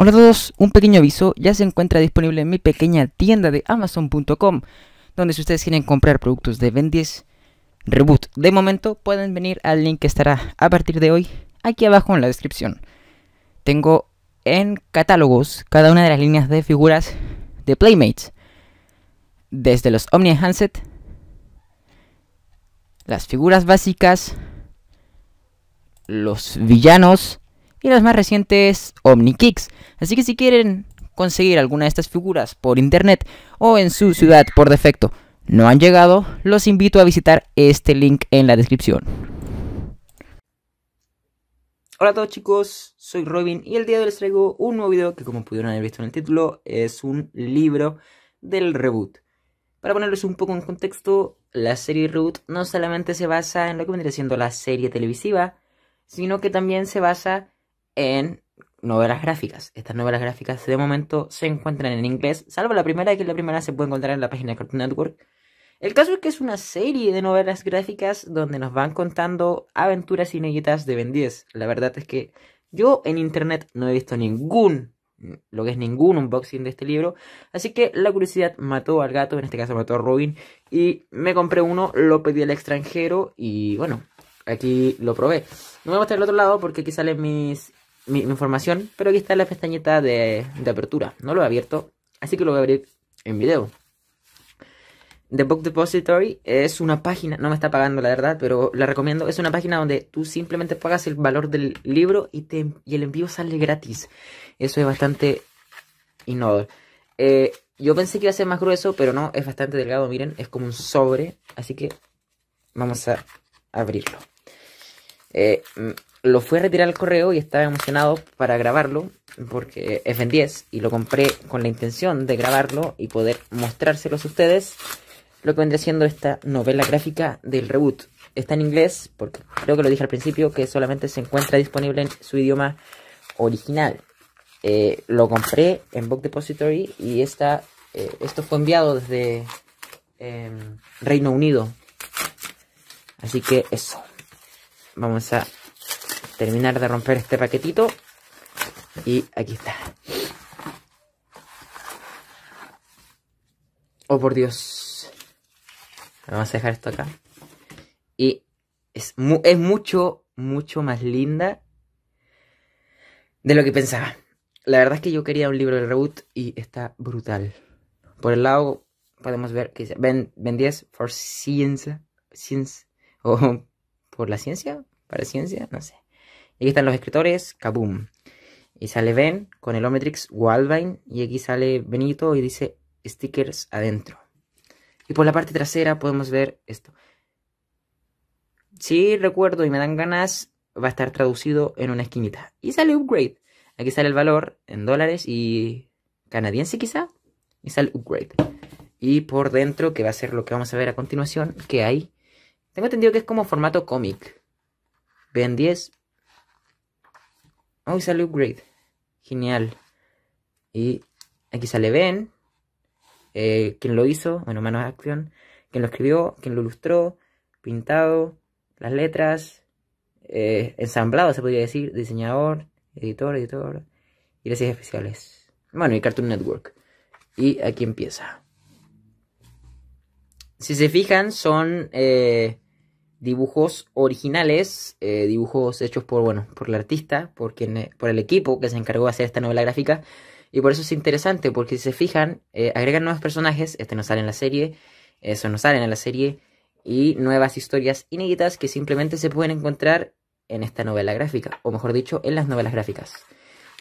Hola a todos, un pequeño aviso, ya se encuentra disponible en mi pequeña tienda de amazon.com, donde si ustedes quieren comprar productos de Ben Reboot, de momento pueden venir al link que estará a partir de hoy aquí abajo en la descripción. Tengo en catálogos cada una de las líneas de figuras de Playmates, desde los Omni Handset, las figuras básicas, los villanos, y las más recientes OmniKicks. Así que si quieren conseguir alguna de estas figuras por internet o en su ciudad por defecto no han llegado, los invito a visitar este link en la descripción. Hola a todos chicos, soy Robin y el día de hoy les traigo un nuevo video que como pudieron haber visto en el título es un libro del reboot. Para ponerles un poco en contexto, la serie Reboot no solamente se basa en lo que vendría siendo la serie televisiva, sino que también se basa en novelas gráficas. Estas novelas gráficas de momento se encuentran en inglés, salvo la primera, que la primera se puede encontrar en la página de Cartoon Network. El caso es que es una serie de novelas gráficas donde nos van contando aventuras inéditas de Ben 10. La verdad es que yo en internet no he visto ningún, lo que es ningún unboxing de este libro, así que la curiosidad mató al gato, en este caso mató a Robin, y me compré uno, lo pedí al extranjero y bueno, aquí lo probé. No me voy a mostrar el otro lado porque aquí salen mis mi información, pero aquí está la pestañita de, apertura. No lo he abierto, así que lo voy a abrir en video. The Book Depository es una página, no me está pagando la verdad, pero la recomiendo. Es una página donde tú simplemente pagas el valor del libro y, te, el envío sale gratis. Eso es bastante innovador. Eh, yo pensé que iba a ser más grueso, pero no, es bastante delgado, miren, es como un sobre. Así que vamos a abrirlo. Eh, mm, lo fui a retirar al correo y estaba emocionado para grabarlo, porque es en 10, y lo compré con la intención de grabarlo y poder mostrárselos a ustedes lo que vendría siendo esta novela gráfica del reboot. Está en inglés, porque creo que lo dije al principio, que solamente se encuentra disponible en su idioma original. Eh, lo compré en Book Depository y eh, esto fue enviado desde em, Reino Unido. Así que eso. Vamos a terminar de romper este paquetito. Y aquí está. Oh, por Dios. Vamos a dejar esto acá. Y es, es mucho, mucho más linda de lo que pensaba. La verdad es que yo quería un libro de reboot y está brutal. Por el lado podemos ver que dice Ben, for Science. O por la ciencia. Para ciencia. No sé. Aquí están los escritores, Kaboom. Y sale Ben con el Omnitrix Wildvine. Y aquí sale Benito y dice stickers adentro. Y por la parte trasera podemos ver esto. Si recuerdo y me dan ganas, va a estar traducido en una esquinita. Y sale upgrade. Aquí sale el valor en dólares y canadiense quizá. Y sale upgrade. Y por dentro, que va a ser lo que vamos a ver a continuación, que hay. Tengo entendido que es como formato cómic. Ben 10, Oh, oh, sale Upgrade. Genial. Y aquí sale Ben. Eh, ¿Quién lo hizo, bueno, Manos acción. ¿Quién lo escribió, ¿Quién lo ilustró, pintado, las letras, eh, ensamblado se podría decir, diseñador, editor, editor, y gracias especiales. Bueno, y Cartoon Network. Y aquí empieza. Si se fijan, son... Eh, dibujos originales, eh, dibujos hechos por, bueno, por el artista, por, quien, eh, por el equipo que se encargó de hacer esta novela gráfica. Y por eso es interesante, porque si se fijan, eh, agregan nuevos personajes, este no sale en la serie, eso no sale en la serie, y nuevas historias inéditas que simplemente se pueden encontrar en esta novela gráfica, o mejor dicho, en las novelas gráficas.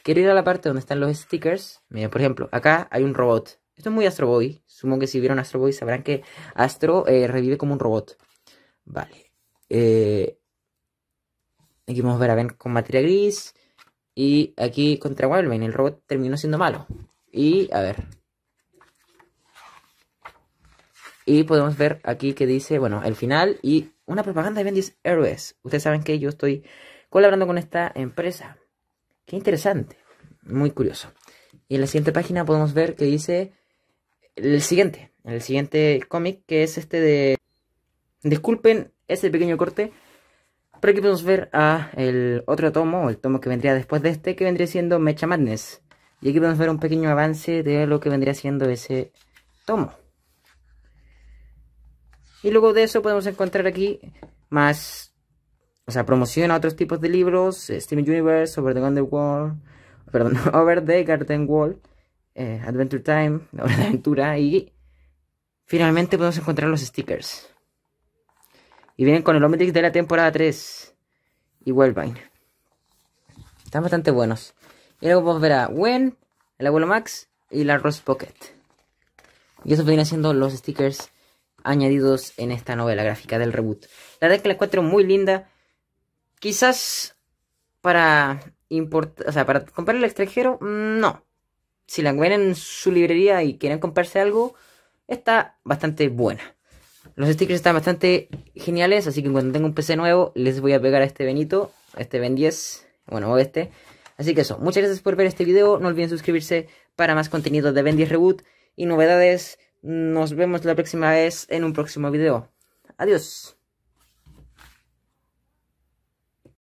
Quiero ir a la parte donde están los stickers. Miren, por ejemplo, acá hay un robot. Esto es muy Astro Boy. Supongo que si vieron Astro Boy sabrán que Astro revive como un robot. Vale, eh, aquí vamos a ver a Ben con materia gris. Y aquí contra Wildman. el robot terminó siendo malo. Y a ver. Y podemos ver aquí que dice, bueno, el final y una propaganda de Bendis Héroes. Ustedes saben que yo estoy colaborando con esta empresa. Qué interesante, muy curioso. Y en la siguiente página podemos ver que dice el siguiente, el siguiente cómic que es este de... Disculpen ese pequeño corte Pero aquí podemos ver a el otro tomo, el tomo que vendría después de este, que vendría siendo Mecha Madness. Y aquí podemos ver un pequeño avance de lo que vendría siendo ese tomo. Y luego de eso podemos encontrar aquí más, o sea, promoción a otros tipos de libros, eh, Steam Universe, Over the Garden Wall, perdón, eh, Over the Garden Wall, Adventure Time, Aventura y finalmente podemos encontrar los stickers. Y vienen con el Omnitrix de la temporada 3. Y Wellvine. Están bastante buenos. Y luego vamos ver a Gwen, el abuelo Max y la Rose Pocket. Y eso vienen siendo los stickers añadidos en esta novela gráfica del reboot. La verdad es que la encuentro muy linda. Quizás para importar, o sea, para comprar el extranjero, mm, no. Si la encuentran en su librería y quieren comprarse algo, está bastante buena. Los stickers están bastante geniales, así que cuando tenga un PC nuevo les voy a pegar a este Benito, este Ben 10, bueno, o este. Así que eso, muchas gracias por ver este video, no olviden suscribirse para más contenido de Ben 10 Reboot y novedades. Nos vemos la próxima vez en un próximo video. Adiós.